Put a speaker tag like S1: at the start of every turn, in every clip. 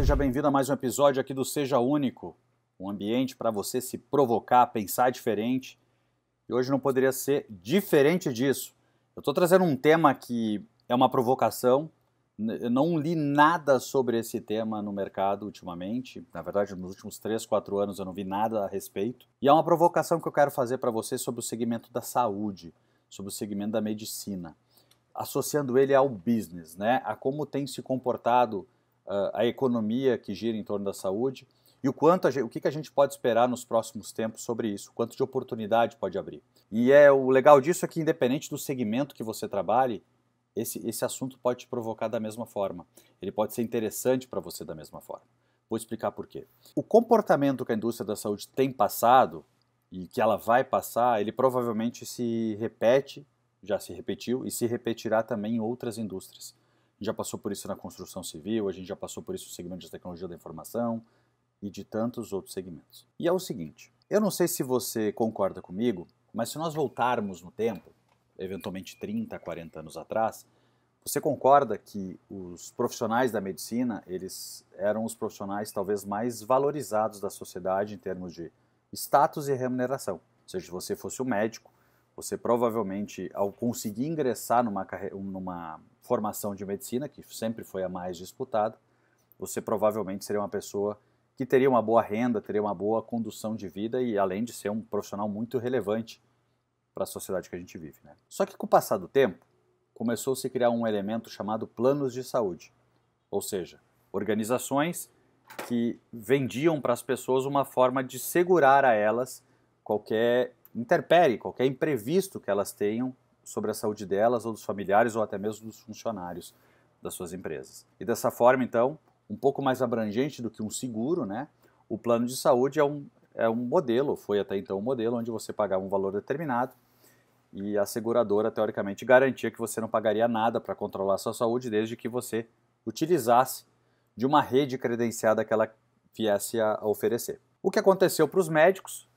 S1: seja bem-vindo a mais um episódio aqui do Seja Único, um ambiente para você se provocar, pensar diferente. E hoje não poderia ser diferente disso. Eu estou trazendo um tema que é uma provocação. Eu não li nada sobre esse tema no mercado ultimamente. Na verdade, nos últimos 3, 4 anos eu não vi nada a respeito. E é uma provocação que eu quero fazer para você sobre o segmento da saúde, sobre o segmento da medicina, associando ele ao business, né? A como tem se comportado a economia que gira em torno da saúde e o quanto gente, o que, que a gente pode esperar nos próximos tempos sobre isso, quanto de oportunidade pode abrir. E é o legal disso é que independente do segmento que você trabalhe, esse, esse assunto pode te provocar da mesma forma. Ele pode ser interessante para você da mesma forma. Vou explicar por quê. O comportamento que a indústria da saúde tem passado e que ela vai passar, ele provavelmente se repete, já se repetiu e se repetirá também em outras indústrias já passou por isso na construção civil, a gente já passou por isso no segmento de tecnologia da informação e de tantos outros segmentos. E é o seguinte, eu não sei se você concorda comigo, mas se nós voltarmos no tempo, eventualmente 30, 40 anos atrás, você concorda que os profissionais da medicina, eles eram os profissionais talvez mais valorizados da sociedade em termos de status e remuneração. Ou seja, se você fosse um médico, você provavelmente, ao conseguir ingressar numa, numa formação de medicina, que sempre foi a mais disputada, você provavelmente seria uma pessoa que teria uma boa renda, teria uma boa condução de vida e, além de ser um profissional muito relevante para a sociedade que a gente vive. Né? Só que com o passar do tempo, começou -se a se criar um elemento chamado planos de saúde, ou seja, organizações que vendiam para as pessoas uma forma de segurar a elas qualquer interpere qualquer imprevisto que elas tenham sobre a saúde delas ou dos familiares ou até mesmo dos funcionários das suas empresas. E dessa forma, então, um pouco mais abrangente do que um seguro, né? O plano de saúde é um, é um modelo, foi até então um modelo onde você pagava um valor determinado e a seguradora teoricamente garantia que você não pagaria nada para controlar a sua saúde desde que você utilizasse de uma rede credenciada que ela viesse a oferecer. O que aconteceu para os médicos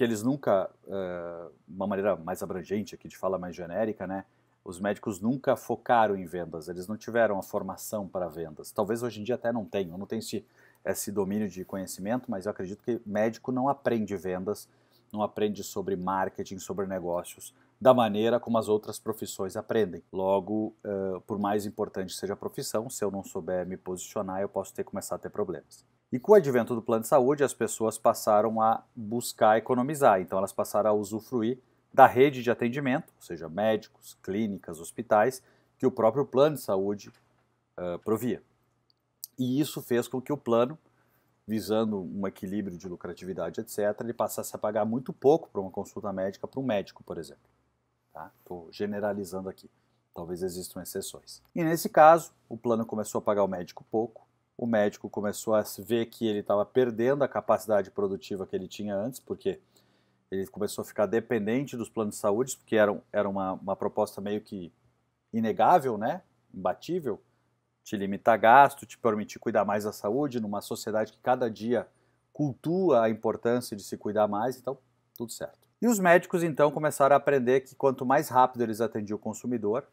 S1: que eles nunca, eh, uma maneira mais abrangente aqui de fala mais genérica, né? Os médicos nunca focaram em vendas, eles não tiveram a formação para vendas. Talvez hoje em dia até não tenham, não tem esse, esse domínio de conhecimento, mas eu acredito que médico não aprende vendas, não aprende sobre marketing, sobre negócios, da maneira como as outras profissões aprendem. Logo, uh, por mais importante seja a profissão, se eu não souber me posicionar, eu posso ter começar a ter problemas. E com o advento do plano de saúde, as pessoas passaram a buscar economizar, então elas passaram a usufruir da rede de atendimento, ou seja, médicos, clínicas, hospitais, que o próprio plano de saúde uh, provia. E isso fez com que o plano, visando um equilíbrio de lucratividade, etc., ele passasse a pagar muito pouco para uma consulta médica para um médico, por exemplo. Estou tá? generalizando aqui, talvez existam exceções. E nesse caso, o plano começou a pagar o médico pouco, o médico começou a ver que ele estava perdendo a capacidade produtiva que ele tinha antes, porque ele começou a ficar dependente dos planos de saúde, porque era, era uma, uma proposta meio que inegável, né? imbatível, te limitar gasto, te permitir cuidar mais da saúde, numa sociedade que cada dia cultua a importância de se cuidar mais, então tudo certo. E os médicos então começaram a aprender que quanto mais rápido eles atendiam o consumidor,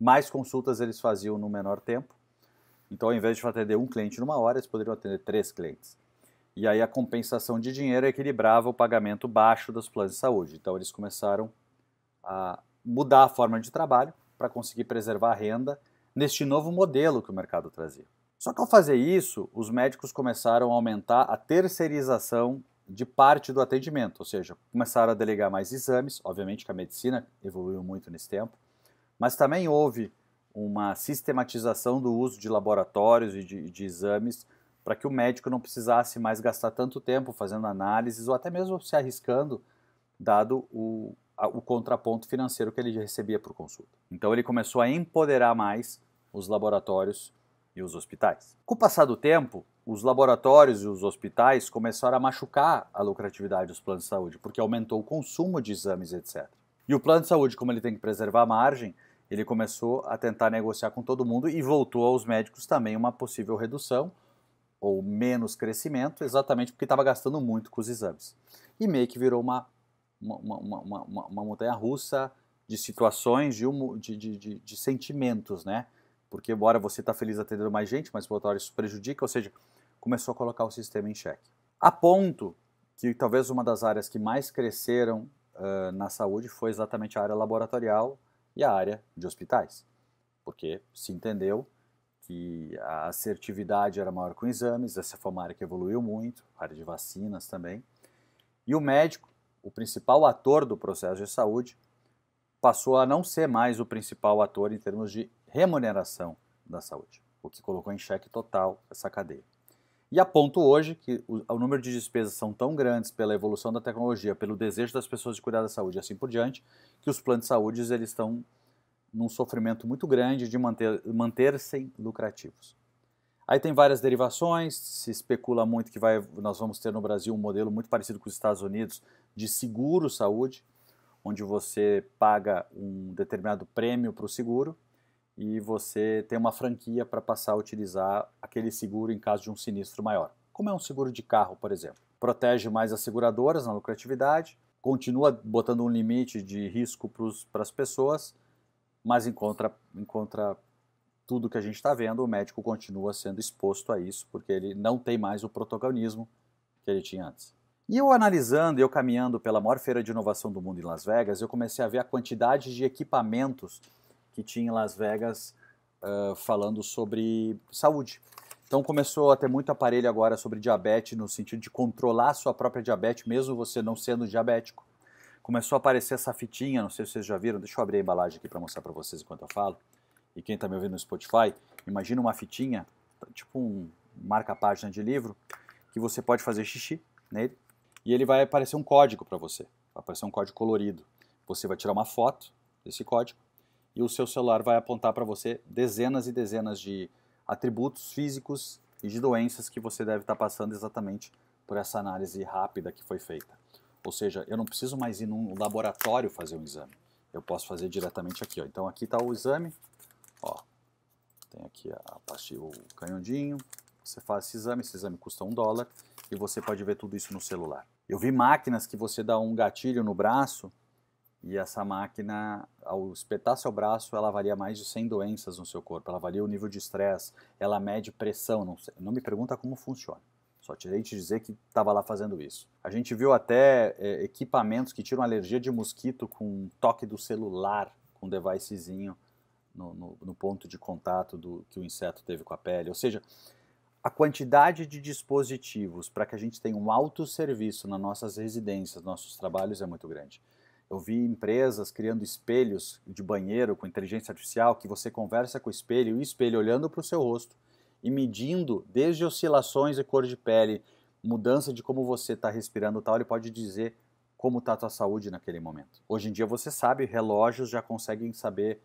S1: mais consultas eles faziam no menor tempo, então, ao invés de atender um cliente numa hora, eles poderiam atender três clientes. E aí a compensação de dinheiro equilibrava o pagamento baixo dos planos de saúde. Então, eles começaram a mudar a forma de trabalho para conseguir preservar a renda neste novo modelo que o mercado trazia. Só que ao fazer isso, os médicos começaram a aumentar a terceirização de parte do atendimento, ou seja, começaram a delegar mais exames, obviamente que a medicina evoluiu muito nesse tempo, mas também houve uma sistematização do uso de laboratórios e de, de exames para que o médico não precisasse mais gastar tanto tempo fazendo análises ou até mesmo se arriscando, dado o, a, o contraponto financeiro que ele recebia por consulta. Então ele começou a empoderar mais os laboratórios e os hospitais. Com o passar do tempo, os laboratórios e os hospitais começaram a machucar a lucratividade dos planos de saúde, porque aumentou o consumo de exames, etc. E o plano de saúde, como ele tem que preservar a margem, ele começou a tentar negociar com todo mundo e voltou aos médicos também uma possível redução ou menos crescimento, exatamente porque estava gastando muito com os exames. E meio que virou uma, uma, uma, uma, uma montanha russa de situações, de, um, de, de, de, sentimentos, né? Porque, embora você está feliz atendendo mais gente, mas por outra hora isso prejudica, ou seja, começou a colocar o sistema em xeque. A ponto que talvez uma das áreas que mais cresceram uh, na saúde foi exatamente a área laboratorial, e a área de hospitais, porque se entendeu que a assertividade era maior com exames, essa foi uma área que evoluiu muito, área de vacinas também, e o médico, o principal ator do processo de saúde, passou a não ser mais o principal ator em termos de remuneração da saúde, o que colocou em xeque total essa cadeia. E aponto hoje que o, o, número de despesas são tão grandes pela evolução da tecnologia, pelo desejo das pessoas de cuidar da saúde e assim por diante, que os planos de saúde eles estão num sofrimento muito grande de manter, manter-se lucrativos. Aí tem várias derivações, se especula muito que vai, nós vamos ter no Brasil um modelo muito parecido com os Estados Unidos de seguro saúde, onde você paga um determinado prêmio para o seguro e você tem uma franquia para passar a utilizar aquele seguro em caso de um sinistro maior, como é um seguro de carro, por exemplo. Protege mais as seguradoras na lucratividade, continua botando um limite de risco para as pessoas, mas encontra, encontra tudo que a gente está vendo, o médico continua sendo exposto a isso, porque ele não tem mais o protagonismo que ele tinha antes. E eu analisando, eu caminhando pela maior feira de inovação do mundo em Las Vegas, eu comecei a ver a quantidade de equipamentos que tinha em Las Vegas uh, falando sobre saúde. Então começou a ter muito aparelho agora sobre diabetes, no sentido de controlar a sua própria diabetes, mesmo você não sendo diabético. Começou a aparecer essa fitinha, não sei se vocês já viram, deixa eu abrir a embalagem aqui para mostrar para vocês enquanto eu falo. E quem está me ouvindo no Spotify, imagina uma fitinha, tipo um marca-página de livro, que você pode fazer xixi nele e ele vai aparecer um código para você. Vai aparecer um código colorido. Você vai tirar uma foto desse código e o seu celular vai apontar para você dezenas e dezenas de atributos físicos e de doenças que você deve estar tá passando exatamente por essa análise rápida que foi feita. Ou seja, eu não preciso mais ir num laboratório fazer um exame. Eu posso fazer diretamente aqui. Ó. Então aqui está o exame. Ó. Tem aqui a parte, o canhondinho. Você faz esse exame, esse exame custa um dólar e você pode ver tudo isso no celular. Eu vi máquinas que você dá um gatilho no braço e essa máquina, ao espetar seu braço, ela avalia mais de 100 doenças no seu corpo, ela avalia o nível de estresse, ela mede pressão, não, não me pergunta como funciona. Só tirei te dizer que estava lá fazendo isso. A gente viu até é, equipamentos que tiram alergia de mosquito com um toque do celular, com um devicezinho no, no, no, ponto de contato do, que o inseto teve com a pele. Ou seja, a quantidade de dispositivos para que a gente tenha um alto serviço nas nossas residências, nossos trabalhos é muito grande. Eu vi empresas criando espelhos de banheiro com inteligência artificial que você conversa com o espelho e o espelho olhando para o seu rosto e medindo desde oscilações e cor de pele, mudança de como você está respirando tal, ele pode dizer como está a tua saúde naquele momento. Hoje em dia você sabe, relógios já conseguem saber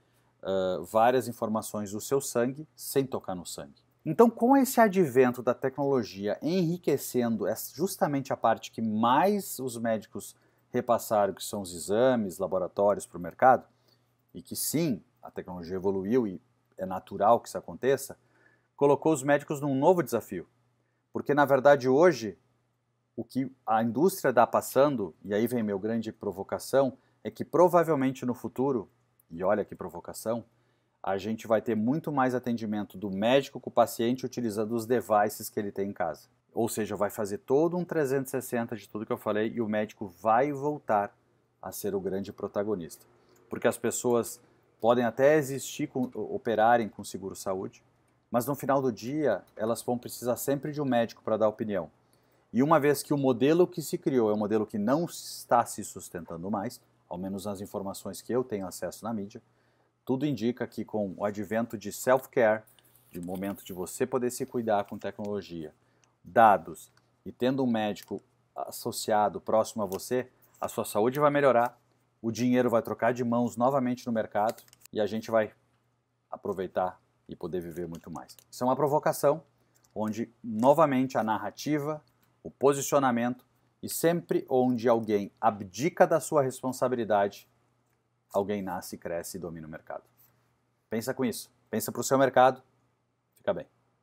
S1: uh, várias informações do seu sangue sem tocar no sangue. Então, com esse advento da tecnologia enriquecendo é justamente a parte que mais os médicos repassar o que são os exames, laboratórios para o mercado, e que sim, a tecnologia evoluiu e é natural que isso aconteça, colocou os médicos num novo desafio. Porque, na verdade, hoje, o que a indústria está passando, e aí vem meu grande provocação, é que provavelmente no futuro, e olha que provocação, a gente vai ter muito mais atendimento do médico com o paciente utilizando os devices que ele tem em casa. Ou seja, vai fazer todo um 360 de tudo que eu falei e o médico vai voltar a ser o grande protagonista. Porque as pessoas podem até existir, com, operarem com seguro-saúde, mas no final do dia elas vão precisar sempre de um médico para dar opinião. E uma vez que o modelo que se criou é um modelo que não está se sustentando mais, ao menos nas informações que eu tenho acesso na mídia, tudo indica que com o advento de self-care, de momento de você poder se cuidar com tecnologia, dados e tendo um médico associado próximo a você, a sua saúde vai melhorar, o dinheiro vai trocar de mãos novamente no mercado e a gente vai aproveitar e poder viver muito mais. Isso é uma provocação onde novamente a narrativa, o posicionamento e sempre onde alguém abdica da sua responsabilidade, alguém nasce, cresce e domina o mercado. Pensa com isso. Pensa para o seu mercado. Fica bem.